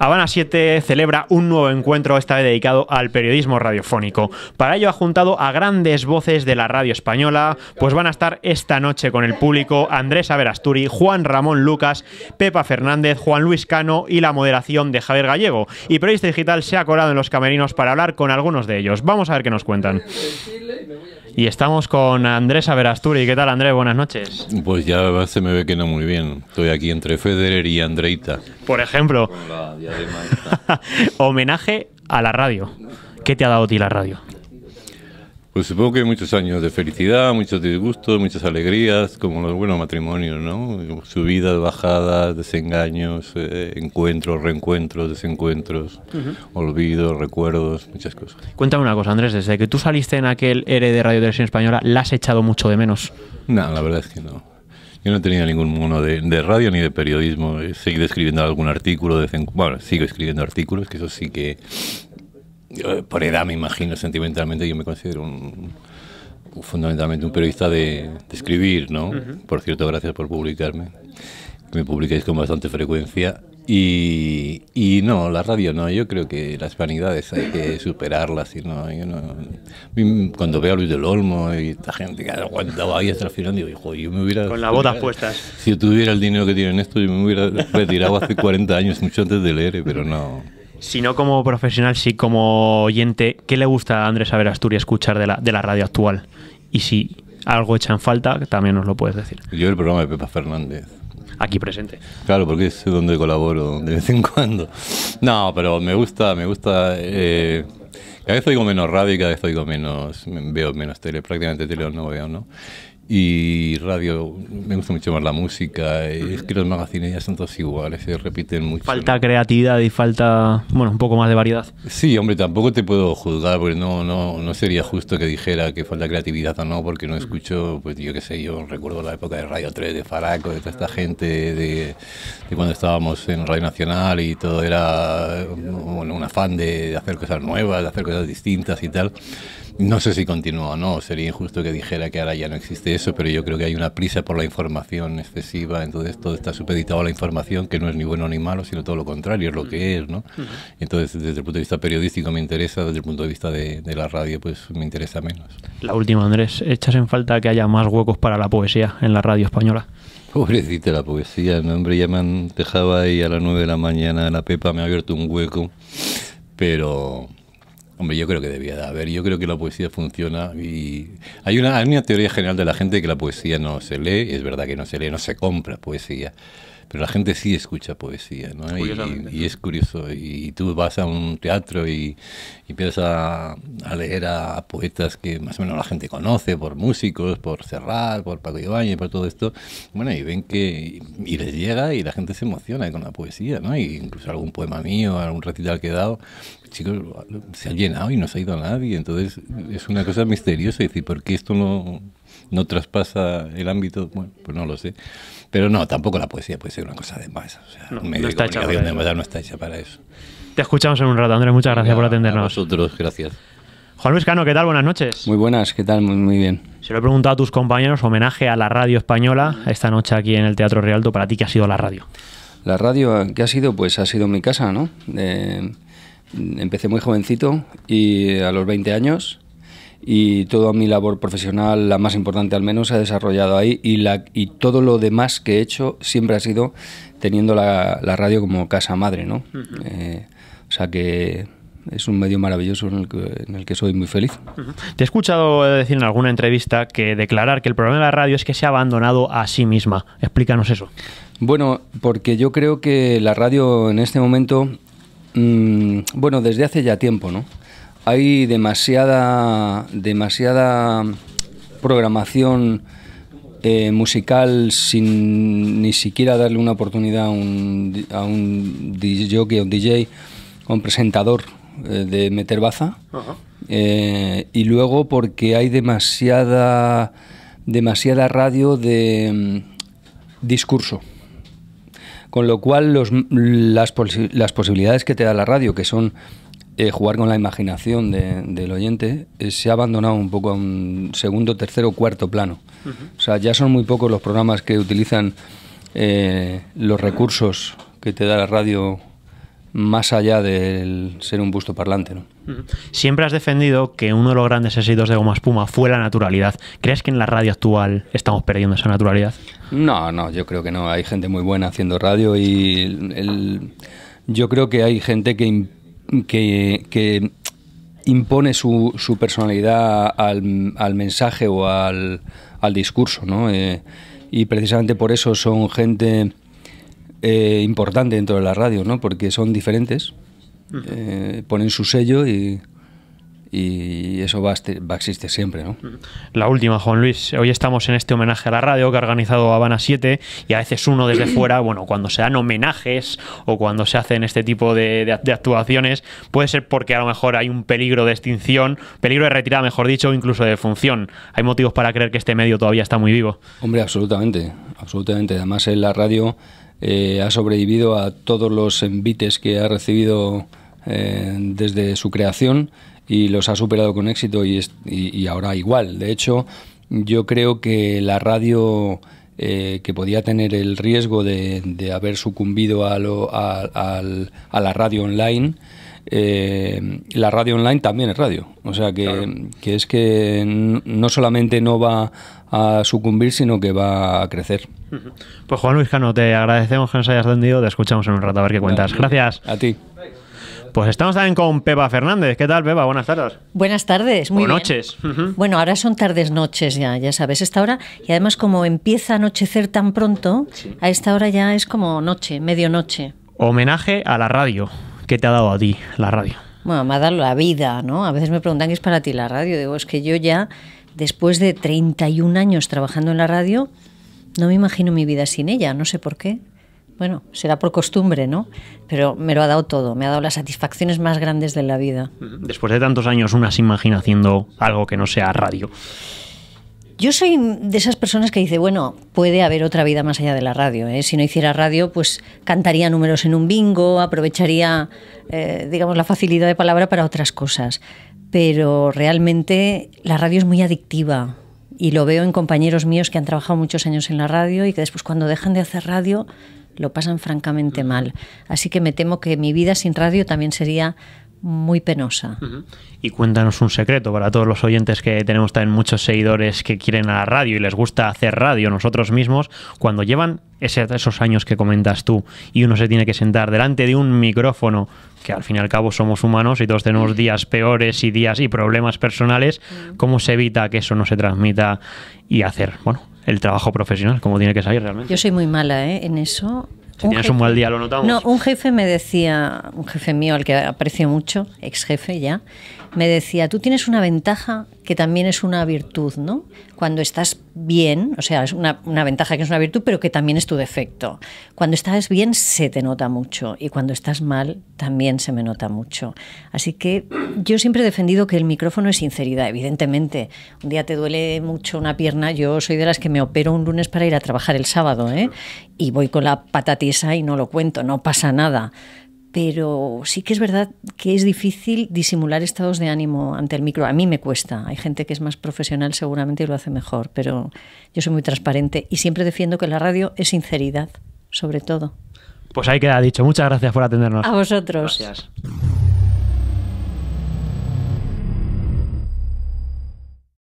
Habana 7 celebra un nuevo encuentro, esta vez dedicado al periodismo radiofónico. Para ello ha juntado a grandes voces de la radio española, pues van a estar esta noche con el público Andrés Averasturi, Juan Ramón Lucas, Pepa Fernández, Juan Luis Cano y la moderación de Javier Gallego. Y Periodista Digital se ha colado en los camerinos para hablar con algunos de ellos. Vamos a ver qué nos cuentan. Y estamos con Andrés Averasturi. ¿Qué tal, Andrés? Buenas noches. Pues ya se me ve que no muy bien. Estoy aquí entre Federer y Andreita. Por ejemplo. Homenaje a la radio. ¿Qué te ha dado a ti la radio? Pues supongo que muchos años de felicidad, muchos disgustos, muchas alegrías, como los buenos matrimonios, ¿no? Subidas, bajadas, desengaños, eh, encuentros, reencuentros, desencuentros, olvidos, recuerdos, muchas cosas. Cuéntame una cosa, Andrés, desde que tú saliste en aquel ERE de Radio Televisión Española, ¿la has echado mucho de menos? No, la verdad es que no. Yo no tenía ningún mono de, radio ni de periodismo. He eh, seguido escribiendo algún artículo. bueno, sigo escribiendo artículos, que eso sí que eh, por edad me imagino, sentimentalmente, yo me considero un, fundamentalmente un periodista de, escribir, ¿no? Por cierto, gracias por publicarme, me publicáis con bastante frecuencia. Y, no, la radio no, yo creo que las vanidades hay que superarlas. Y no, cuando veo a Luis del Olmo y esta gente que aguantaba ahí hasta el final, digo, hijo, yo me hubiera... Con las botas puestas. Si tuviera el dinero que tienen esto, yo me hubiera retirado hace 40 años, mucho antes de leer, pero no no como profesional, sí como oyente, ¿qué le gusta a Andrés Averasturi escuchar de la, de la radio actual? Y si algo echa en falta, también nos lo puedes decir. Yo el programa de Pepa Fernández. Aquí presente. Claro, porque es donde colaboro de vez en cuando. No, pero me gusta, me gusta... Eh, cada vez oigo menos radio y cada vez oigo menos, veo menos tele, prácticamente tele no veo, ¿no? y radio, me gusta mucho más la música. Es que los magazines ya son todos iguales, se repiten mucho. Falta creatividad y falta, bueno, un poco más de variedad. Sí, hombre, tampoco te puedo juzgar, porque no, no, no sería justo que dijera que falta creatividad o no, porque no escucho, pues yo qué sé, yo recuerdo la época de Radio 3, de Faraco, de toda esta gente, de, cuando estábamos en Radio Nacional y todo era, bueno, un afán de, de hacer cosas nuevas, de hacer cosas distintas y tal. No sé si continúa o no, sería injusto que dijera que ahora ya no existe eso, pero yo creo que hay una prisa por la información excesiva, entonces todo está supeditado a la información, que no es ni bueno ni malo, sino todo lo contrario, es lo que es, ¿no? Entonces, desde el punto de vista periodístico me interesa, desde el punto de vista de, la radio, pues me interesa menos. La última, Andrés, ¿echas en falta que haya más huecos para la poesía en la radio española? Pobrecita la poesía, no hombre, ya me han dejado ahí a las 9 de la mañana, la Pepa me ha abierto un hueco, pero Hombre, yo creo que debía de haber. Yo creo que la poesía funciona y hay una, hay una teoría general de la gente que la poesía no se lee, y es verdad que no se lee, no se compra poesía, pero la gente sí escucha poesía, ¿no? Y, es curioso. Y, tú vas a un teatro y, empiezas a, leer a, poetas que más o menos la gente conoce, por músicos, por Serrat, por Paco Ibañez, por todo esto. Bueno, y ven que y les llega y la gente se emociona con la poesía, ¿no? Y incluso algún poema mío, algún recital que he dado, chicos, se y no se ha ido a nadie. Entonces es una cosa misteriosa. decir, ¿por qué esto no, no traspasa el ámbito? Bueno, pues no lo sé. Pero no, tampoco la poesía puede ser una cosa de más. O no, medio de comunicación de no está hecha para eso. Te escuchamos en un rato, Andrés. Muchas gracias por atendernos. A vosotros, gracias. Juan Luis Cano, ¿qué tal? Buenas noches. Muy buenas, ¿qué tal? Muy, muy, bien. Se lo he preguntado a tus compañeros, homenaje a la radio española esta noche aquí en el Teatro Realto. ¿Para ti qué ha sido la radio? La radio, ¿qué ha sido? Pues ha sido mi casa, ¿no? Eh, empecé muy jovencito y a los 20 años y toda mi labor profesional, la más importante al menos, se ha desarrollado ahí y, la, y todo lo demás que he hecho siempre ha sido teniendo la, radio como casa madre, ¿no? Eh, o sea que es un medio maravilloso en el que, soy muy feliz. Te he escuchado decir en alguna entrevista que declarar que el problema de la radio es que se ha abandonado a sí misma. Explícanos eso. Bueno, porque yo creo que la radio en este momento Mm, bueno, desde hace ya tiempo, ¿no? Hay demasiada, demasiada programación eh, musical sin ni siquiera darle una oportunidad a un, a DJ, a un DJ, presentador eh, de meter baza. Eh, y luego porque hay demasiada, demasiada radio de mm, discurso. Con lo cual, las, posibilidades que te da la radio, que son eh, jugar con la imaginación del oyente, eh, se ha abandonado un poco a un segundo, tercero, cuarto plano. O sea, ya son muy pocos los programas que utilizan eh, los recursos que te da la radio más allá del ser un busto parlante. ¿no? Siempre has defendido que uno de los grandes éxitos de Goma Espuma fue la naturalidad. ¿Crees que en la radio actual estamos perdiendo esa naturalidad? No, no, yo creo que no. Hay gente muy buena haciendo radio y yo creo que hay gente que, que, impone su, personalidad al, al, mensaje o al, discurso. ¿no? Eh, y precisamente por eso son gente eh, importante dentro de la radio, ¿no? Porque son diferentes, eh, ponen su sello y, y eso va a, este, existir siempre, ¿no? La última, Juan Luis. Hoy estamos en este homenaje a la radio que ha organizado Habana 7 y a veces uno desde fuera, bueno, cuando se dan homenajes o cuando se hacen este tipo de, actuaciones, puede ser porque a lo mejor hay un peligro de extinción, peligro de retirada, mejor dicho, incluso de función. Hay motivos para creer que este medio todavía está muy vivo. Hombre, absolutamente, absolutamente. Además, en la radio eh, ha sobrevivido a todos los envites que ha recibido eh, desde su creación y los ha superado con éxito y, ahora igual. De hecho, yo creo que la radio eh, que podía tener el riesgo de, haber sucumbido a la radio online, eh, la radio online también es radio. O sea que, es que no solamente no va a sucumbir, sino que va a crecer. Pues Juan Luis Cano, te agradecemos que nos hayas atendido. Te escuchamos en un rato a ver qué cuentas. Gracias. A ti. Pues estamos también con Pepa Fernández. ¿Qué tal, Pepa? Buenas tardes. Buenas tardes, muy noches. Bueno, ahora son tardes noches ya, ya sabes, esta hora. Y además como empieza a anochecer tan pronto, a esta hora ya es como noche, noche. Homenaje a la radio. ¿Qué te ha dado a ti la radio? Bueno, me ha dado la vida, ¿no? A veces me preguntan qué es para ti la radio. Digo, es que yo ya, después de 31 años trabajando en la radio, no me imagino mi vida sin ella, no sé por qué. Bueno, será por costumbre, ¿no? Pero me lo ha dado todo, me ha dado las satisfacciones más grandes de la vida. Después de tantos años, una se imagina haciendo algo que no sea radio. Yo soy de esas personas que dice, bueno, puede haber otra vida más allá de la radio. ¿eh? Si no hiciera radio, pues cantaría números en un bingo, aprovecharía, eh, digamos, la facilidad de palabra para otras cosas. Pero realmente la radio es muy adictiva y lo veo en compañeros míos que han trabajado muchos años en la radio y que después cuando dejan de hacer radio lo pasan francamente mm. mal. Así que me temo que mi vida sin radio también sería muy penosa. Y cuéntanos un secreto para todos los oyentes que tenemos también muchos seguidores que quieren a la radio y les gusta hacer radio nosotros mismos, cuando llevan ese, esos años que comentas tú y uno se tiene que sentar delante de un micrófono, que al fin y al cabo somos humanos y todos tenemos días peores y días y problemas personales, mm. ¿cómo se evita que eso no se transmita y hacer, bueno, el trabajo profesional como tiene que salir realmente? Yo soy muy mala ¿eh? en eso si un día lo notamos. No, un jefe me decía, un jefe mío al que aprecio mucho, ex jefe ya, me decía, tú tienes una ventaja que también es una virtud, ¿no? Cuando estás bien, o sea, es una, ventaja que es una virtud, pero que también es tu defecto. Cuando estás bien se te nota mucho y cuando estás mal también se me nota mucho. Así que yo siempre he defendido que el micrófono es sinceridad, evidentemente. Un día te duele mucho una pierna, yo soy de las que me opero un lunes para ir a trabajar el sábado, ¿eh? Y voy con la patatisa y no lo cuento, no pasa nada pero sí que es verdad que es difícil disimular estados de ánimo ante el micro. A mí me cuesta. Hay gente que es más profesional seguramente lo hace mejor, pero yo soy muy transparente y siempre defiendo que la radio es sinceridad, sobre todo. Pues ahí queda dicho. Muchas gracias por atendernos. A vosotros.